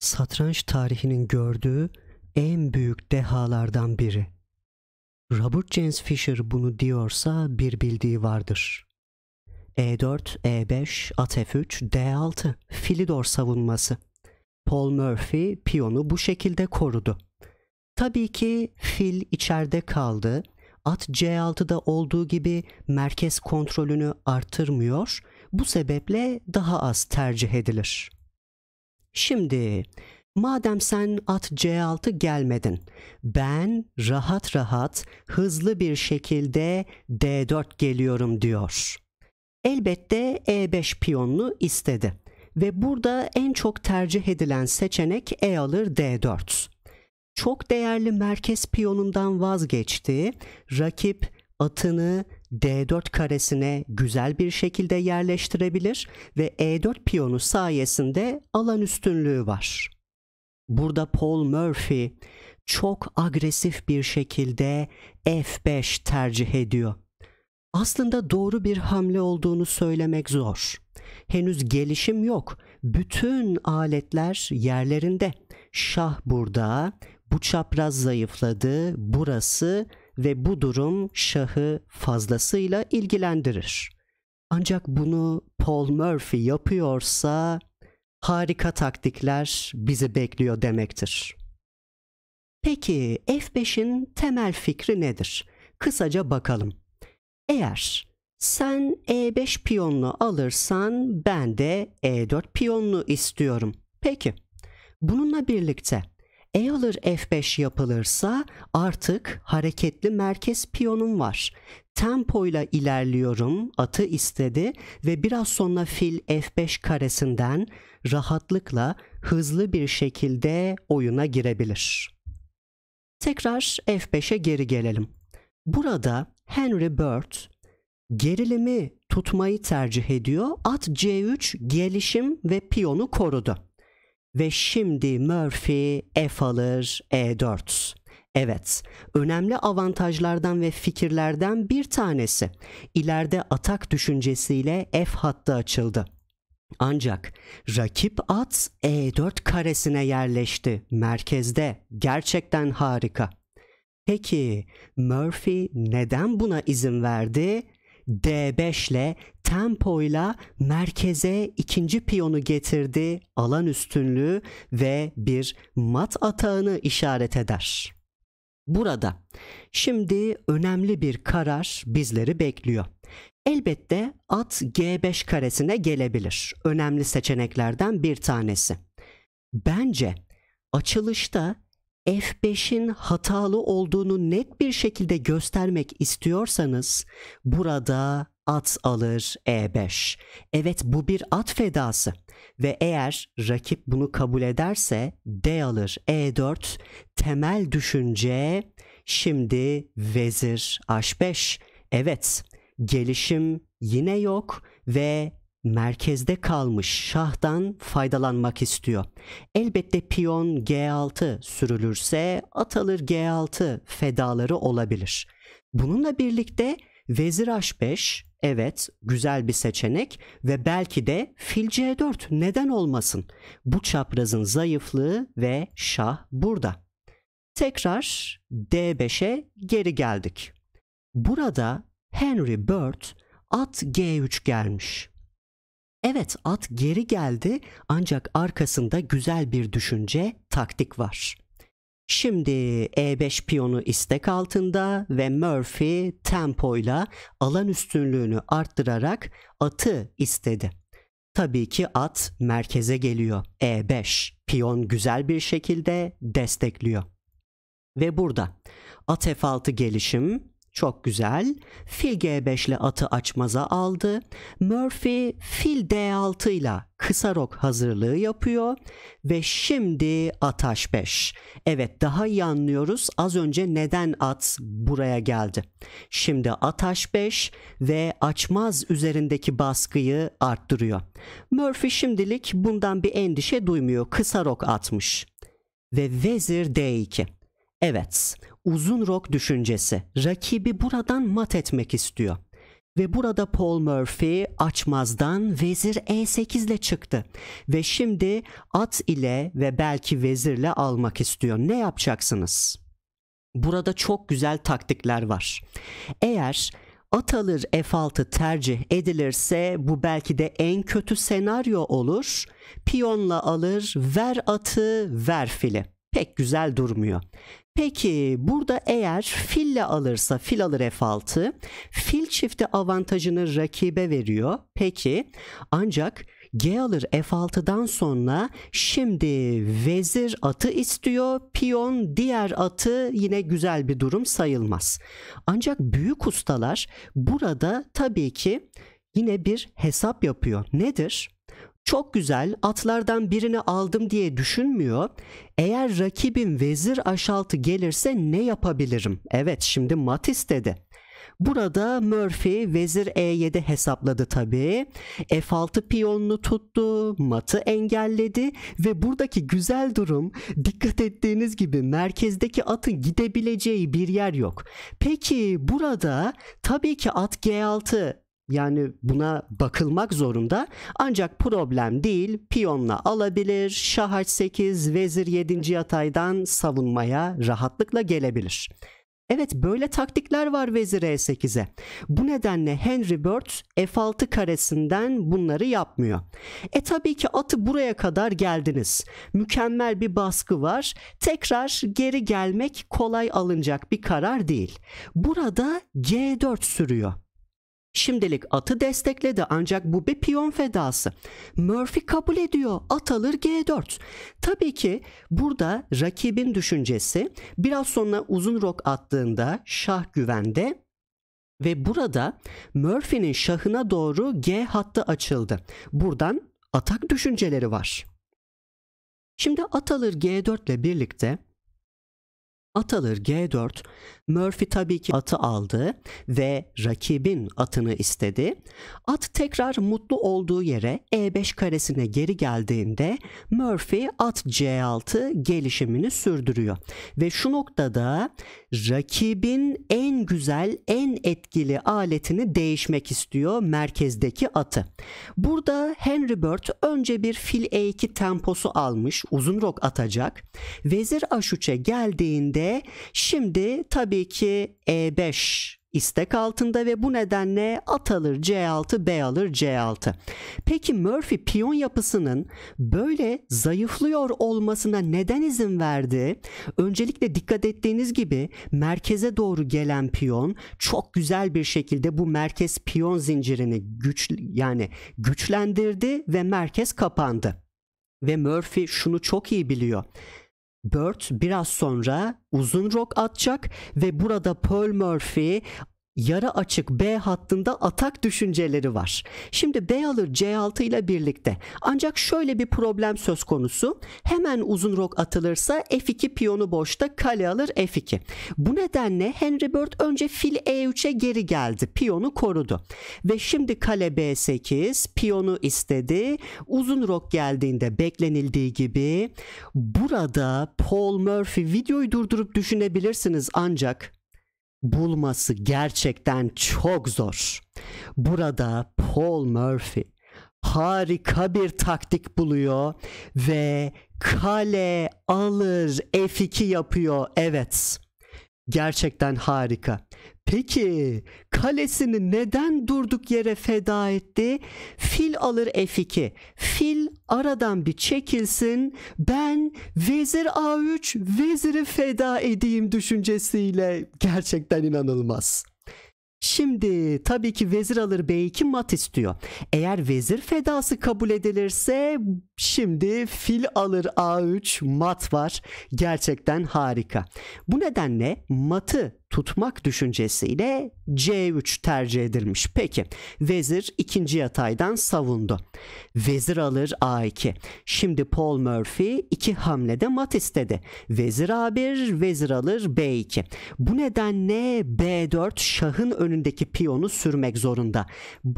satranç tarihinin gördüğü en büyük dehalardan biri. Robert James Fisher bunu diyorsa bir bildiği vardır. E4, E5, at F3, D6 Filidor savunması. Paul Murphy piyonu bu şekilde korudu. Tabii ki fil içeride kaldı. At C6'da olduğu gibi merkez kontrolünü artırmıyor. Bu sebeple daha az tercih edilir. Şimdi madem sen at C6 gelmedin ben rahat rahat hızlı bir şekilde D4 geliyorum diyor. Elbette E5 piyonlu istedi ve burada en çok tercih edilen seçenek E alır D4. Çok değerli merkez piyonundan vazgeçti. Rakip atını D4 karesine güzel bir şekilde yerleştirebilir ve E4 piyonu sayesinde alan üstünlüğü var. Burada Paul Murphy çok agresif bir şekilde F5 tercih ediyor. Aslında doğru bir hamle olduğunu söylemek zor. Henüz gelişim yok. Bütün aletler yerlerinde. Şah burada, bu çapraz zayıfladı, burası ve bu durum şahı fazlasıyla ilgilendirir. Ancak bunu Paul Murphy yapıyorsa harika taktikler bizi bekliyor demektir. Peki F5'in temel fikri nedir? Kısaca bakalım. Eğer sen E5 piyonunu alırsan ben de E4 piyonunu istiyorum. Peki. Bununla birlikte e alır F5 yapılırsa artık hareketli merkez piyonum var. Tempoyla ilerliyorum, atı istedi ve biraz sonra fil F5 karesinden rahatlıkla hızlı bir şekilde oyuna girebilir. Tekrar F5'e geri gelelim. Burada Henry Bird gerilimi tutmayı tercih ediyor. At C3 gelişim ve piyonu korudu. Ve şimdi Murphy f alır e4. Evet, önemli avantajlardan ve fikirlerden bir tanesi ileride atak düşüncesiyle f hattı açıldı. Ancak rakip at e4 karesine yerleşti merkezde. Gerçekten harika. Peki Murphy neden buna izin verdi? D5 ile tempoyla merkeze ikinci piyonu getirdi alan üstünlüğü ve bir mat atağını işaret eder. Burada şimdi önemli bir karar bizleri bekliyor. Elbette at G5 karesine gelebilir. Önemli seçeneklerden bir tanesi. Bence açılışta F5'in hatalı olduğunu net bir şekilde göstermek istiyorsanız burada at alır E5. Evet bu bir at fedası ve eğer rakip bunu kabul ederse D alır E4. Temel düşünce şimdi vezir H5. Evet gelişim yine yok ve merkezde kalmış şahdan faydalanmak istiyor. Elbette piyon G6 sürülürse atalır G6 fedaları olabilir. Bununla birlikte vezir H5 evet güzel bir seçenek ve belki de fil C4 neden olmasın? Bu çaprazın zayıflığı ve şah burada. Tekrar D5'e geri geldik. Burada Henry Bird at G3 gelmiş. Evet at geri geldi ancak arkasında güzel bir düşünce, taktik var. Şimdi E5 piyonu istek altında ve Murphy tempoyla alan üstünlüğünü arttırarak atı istedi. Tabii ki at merkeze geliyor. E5 piyon güzel bir şekilde destekliyor. Ve burada at F6 gelişim çok güzel. Fil G5 ile atı açmaza aldı. Murphy fil D6 ile kısa rok hazırlığı yapıyor. Ve şimdi at H5. Evet daha iyi anlıyoruz az önce neden at buraya geldi. Şimdi at H5 ve açmaz üzerindeki baskıyı arttırıyor. Murphy şimdilik bundan bir endişe duymuyor. Kısa rok atmış. Ve vezir D2. Evet, uzun rock düşüncesi rakibi buradan mat etmek istiyor. Ve burada Paul Murphy açmazdan vezir E8 ile çıktı. Ve şimdi at ile ve belki vezirle almak istiyor. Ne yapacaksınız? Burada çok güzel taktikler var. Eğer at alır F6 tercih edilirse bu belki de en kötü senaryo olur. Piyonla alır, ver atı, ver fili pek güzel durmuyor. Peki burada eğer fille alırsa fil alır F6. Fil çifti avantajını rakibe veriyor. Peki ancak G alır F6'dan sonra şimdi vezir atı istiyor. Piyon diğer atı yine güzel bir durum sayılmaz. Ancak büyük ustalar burada tabii ki yine bir hesap yapıyor. Nedir? çok güzel atlardan birini aldım diye düşünmüyor. Eğer rakibin vezir a6 gelirse ne yapabilirim? Evet şimdi mat istedi. Burada Murphy vezir e7 hesapladı tabii. F6 piyonunu tuttu, matı engelledi ve buradaki güzel durum dikkat ettiğiniz gibi merkezdeki atın gidebileceği bir yer yok. Peki burada tabii ki at g6 yani buna bakılmak zorunda. Ancak problem değil. Piyonla alabilir. Şah h8, vezir 7. yataydan savunmaya rahatlıkla gelebilir. Evet böyle taktikler var vezir e8'e. Bu nedenle Henry Bird f6 karesinden bunları yapmıyor. E tabii ki atı buraya kadar geldiniz. Mükemmel bir baskı var. Tekrar geri gelmek kolay alınacak bir karar değil. Burada g4 sürüyor. Şimdilik atı destekledi ancak bu bir piyon fedası. Murphy kabul ediyor. At alır G4. Tabii ki burada rakibin düşüncesi biraz sonra uzun rok attığında şah güvende ve burada Murphy'nin şahına doğru G hattı açıldı. Buradan atak düşünceleri var. Şimdi at alır G4 ile birlikte at alır G4 Murphy tabii ki atı aldı ve rakibin atını istedi. At tekrar mutlu olduğu yere E5 karesine geri geldiğinde Murphy at C6 gelişimini sürdürüyor. Ve şu noktada rakibin en güzel, en etkili aletini değişmek istiyor merkezdeki atı. Burada Henry Bird önce bir fil E2 temposu almış, uzun rok atacak. Vezir A3'e geldiğinde şimdi tabii C2 E5 istek altında ve bu nedenle at alır C6 B alır C6. Peki Murphy piyon yapısının böyle zayıflıyor olmasına neden izin verdi? Öncelikle dikkat ettiğiniz gibi merkeze doğru gelen piyon çok güzel bir şekilde bu merkez piyon zincirini güç yani güçlendirdi ve merkez kapandı. Ve Murphy şunu çok iyi biliyor Burt biraz sonra uzun rok atacak ve burada Paul Murphy yara açık B hattında atak düşünceleri var. Şimdi B alır C6 ile birlikte. Ancak şöyle bir problem söz konusu. Hemen uzun rok atılırsa F2 piyonu boşta kale alır F2. Bu nedenle Henry Bird önce fil E3'e geri geldi. Piyonu korudu. Ve şimdi kale B8 piyonu istedi. Uzun rok geldiğinde beklenildiği gibi burada Paul Murphy videoyu durdurup düşünebilirsiniz ancak bulması gerçekten çok zor. Burada Paul Murphy harika bir taktik buluyor ve kale alır F2 yapıyor. Evet. Gerçekten harika. Peki kalesini neden durduk yere feda etti? Fil alır F2. Fil aradan bir çekilsin. Ben vezir A3 veziri feda edeyim düşüncesiyle gerçekten inanılmaz. Şimdi tabii ki vezir alır b mat istiyor. Eğer vezir fedası kabul edilirse şimdi fil alır a3 mat var. Gerçekten harika. Bu nedenle matı tutmak düşüncesiyle C3 tercih edilmiş. Peki vezir ikinci yataydan savundu. Vezir alır A2. Şimdi Paul Murphy iki hamlede mat istedi. Vezir A1, vezir alır B2. Bu nedenle B4 şahın önündeki piyonu sürmek zorunda.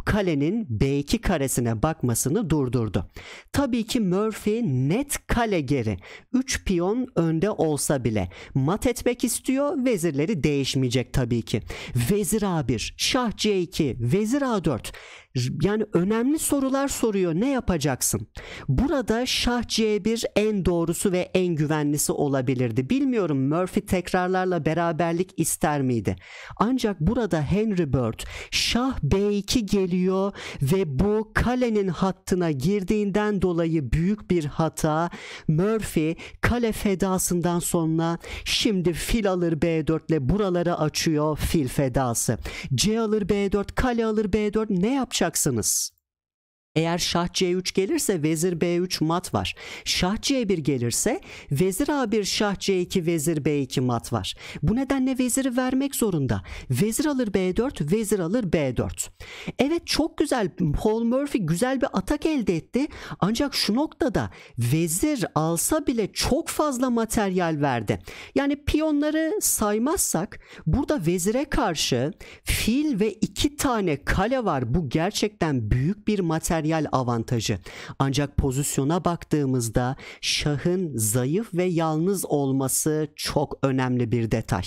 Kalenin B2 karesine bakmasını durdurdu. Tabii ki Murphy net kale geri. 3 piyon önde olsa bile mat etmek istiyor, vezirleri değiştirmek değişmeyecek tabii ki. Vezir A1, Şah C2, Vezir A4. Yani önemli sorular soruyor. Ne yapacaksın? Burada şah C1 en doğrusu ve en güvenlisi olabilirdi. Bilmiyorum Murphy tekrarlarla beraberlik ister miydi? Ancak burada Henry Bird şah B2 geliyor ve bu kalenin hattına girdiğinden dolayı büyük bir hata. Murphy kale fedasından sonra şimdi fil alır B4 ile buraları açıyor fil fedası. C alır B4 kale alır B4 ne yapacak? olacaksınız. Eğer şah c3 gelirse vezir b3 mat var. Şah c1 gelirse vezir a1 şah c2 vezir b2 mat var. Bu nedenle veziri vermek zorunda. Vezir alır b4 vezir alır b4. Evet çok güzel Paul Murphy güzel bir atak elde etti. Ancak şu noktada vezir alsa bile çok fazla materyal verdi. Yani piyonları saymazsak burada vezire karşı fil ve iki tane kale var. Bu gerçekten büyük bir materyal materyal avantajı. Ancak pozisyona baktığımızda şahın zayıf ve yalnız olması çok önemli bir detay.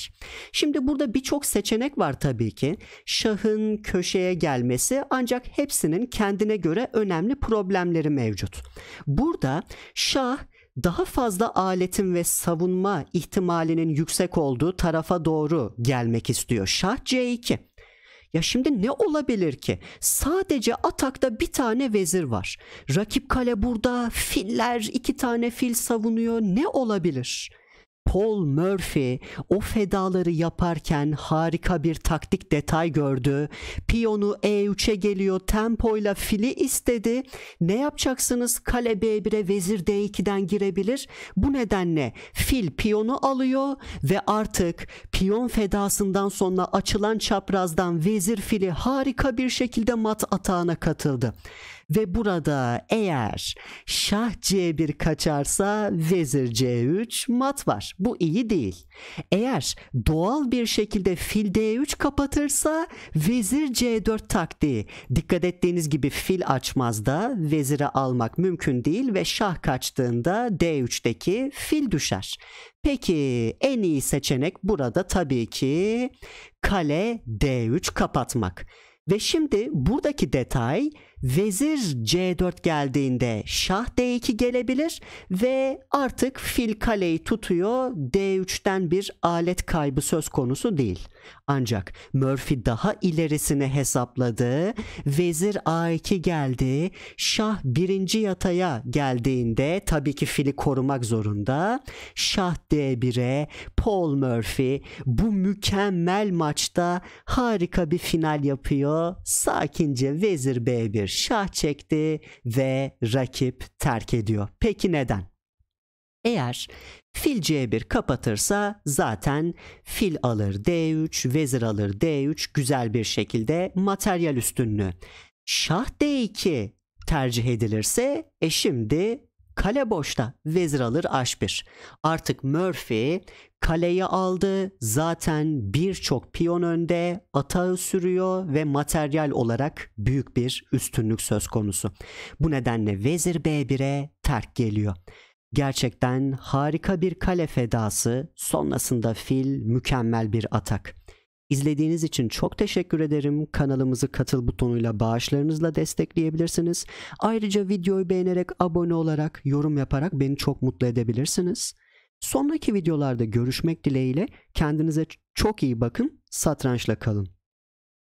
Şimdi burada birçok seçenek var tabii ki. Şahın köşeye gelmesi ancak hepsinin kendine göre önemli problemleri mevcut. Burada şah daha fazla aletin ve savunma ihtimalinin yüksek olduğu tarafa doğru gelmek istiyor. Şah C2. Ya şimdi ne olabilir ki? Sadece atakta bir tane vezir var. Rakip kale burada, filler iki tane fil savunuyor. Ne olabilir?'' Paul Murphy o fedaları yaparken harika bir taktik detay gördü. Piyonu E3'e geliyor tempoyla fili istedi. Ne yapacaksınız? Kale B1'e vezir D2'den girebilir. Bu nedenle fil piyonu alıyor ve artık piyon fedasından sonra açılan çaprazdan vezir fili harika bir şekilde mat atağına katıldı ve burada eğer şah c1 kaçarsa vezir c3 mat var. Bu iyi değil. Eğer doğal bir şekilde fil d3 kapatırsa vezir c4 taktiği. Dikkat ettiğiniz gibi fil açmazda vezire almak mümkün değil ve şah kaçtığında d3'teki fil düşer. Peki en iyi seçenek burada tabii ki kale d3 kapatmak. Ve şimdi buradaki detay Vezir C4 geldiğinde şah D2 gelebilir ve artık fil kaleyi tutuyor. D3'ten bir alet kaybı söz konusu değil. Ancak Murphy daha ilerisini hesapladı. Vezir A2 geldi. Şah birinci yataya geldiğinde tabii ki fili korumak zorunda. Şah D1'e Paul Murphy bu mükemmel maçta harika bir final yapıyor. Sakince vezir B1 şah çekti ve rakip terk ediyor. Peki neden? Eğer fil c1 kapatırsa zaten fil alır d3, vezir alır d3 güzel bir şekilde materyal üstünlüğü. Şah d2 tercih edilirse e şimdi Kale boşta. Vezir alır H1. Artık Murphy kaleyi aldı. Zaten birçok piyon önde atağı sürüyor ve materyal olarak büyük bir üstünlük söz konusu. Bu nedenle vezir B1'e terk geliyor. Gerçekten harika bir kale fedası sonrasında fil mükemmel bir atak. İzlediğiniz için çok teşekkür ederim. Kanalımızı katıl butonuyla bağışlarınızla destekleyebilirsiniz. Ayrıca videoyu beğenerek, abone olarak, yorum yaparak beni çok mutlu edebilirsiniz. Sonraki videolarda görüşmek dileğiyle kendinize çok iyi bakın, satrançla kalın.